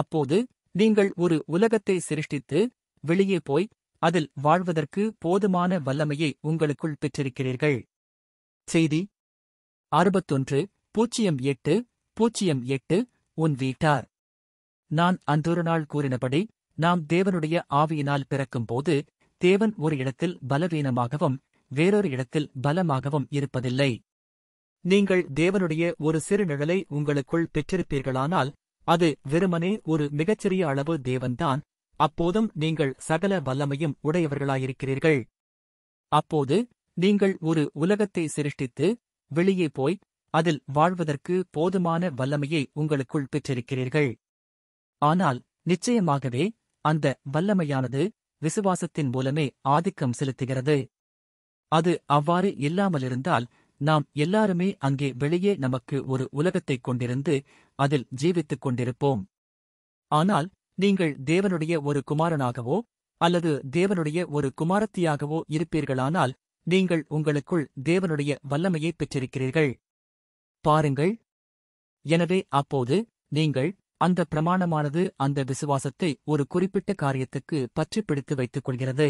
அப்போது நீங்கள் ஒரு உலகத்தை சிருஷ்டித்து வெளியே போய் அதில் வாழ்வதற்கு போதுமான வல்லமையை உங்களுக்குள் பெற்றிருக்கிறீர்கள் செய்தி அறுபத்தொன்று பூஜ்ஜியம் எட்டு பூஜ்ஜியம் எட்டு உன் வீட்டார் நான் அன்றொரு நாள் கூறினபடி நாம் தேவனுடைய ஆவியினால் பிறக்கும்போது தேவன் ஒரு இடத்தில் பலவீனமாகவும் வேறொரு இடத்தில் பலமாகவும் இருப்பதில்லை நீங்கள் தேவனுடைய ஒரு சிறு நிழலை உங்களுக்குள் பெற்றிருப்பீர்களானால் அது வெறுமனே ஒரு மிகச்சிறிய அளவு தேவன்தான் அப்போதும் நீங்கள் சகல வல்லமையும் உடையவர்களாயிருக்கிறீர்கள் அப்போது நீங்கள் ஒரு உலகத்தை சிருஷ்டித்து வெளியே போய் அதில் வாழ்வதற்கு போதுமான வல்லமையை உங்களுக்குள் பெற்றிருக்கிறீர்கள் ஆனால் நிச்சயமாகவே அந்த வல்லமையானது விசுவாசத்தின் மூலமே ஆதிக்கம் செலுத்துகிறது அது அவ்வாறு இல்லாமலிருந்தால் நாம் எல்லாருமே அங்கே வெளியே நமக்கு ஒரு உலகத்தைக் கொண்டிருந்து அதில் ஜீவித்துக் கொண்டிருப்போம் ஆனால் நீங்கள் தேவனுடைய ஒரு குமாரனாகவோ அல்லது தேவனுடைய ஒரு குமாரத்தியாகவோ இருப்பீர்களானால் நீங்கள் உங்களுக்குள் தேவனுடைய வல்லமையை பெற்றிருக்கிறீர்கள் பாருங்கள் எனவே அப்போது நீங்கள் அந்த பிரமாணமானது அந்த விசுவாசத்தை ஒரு குறிப்பிட்ட காரியத்துக்கு பற்றி பிடித்து வைத்துக் கொள்கிறது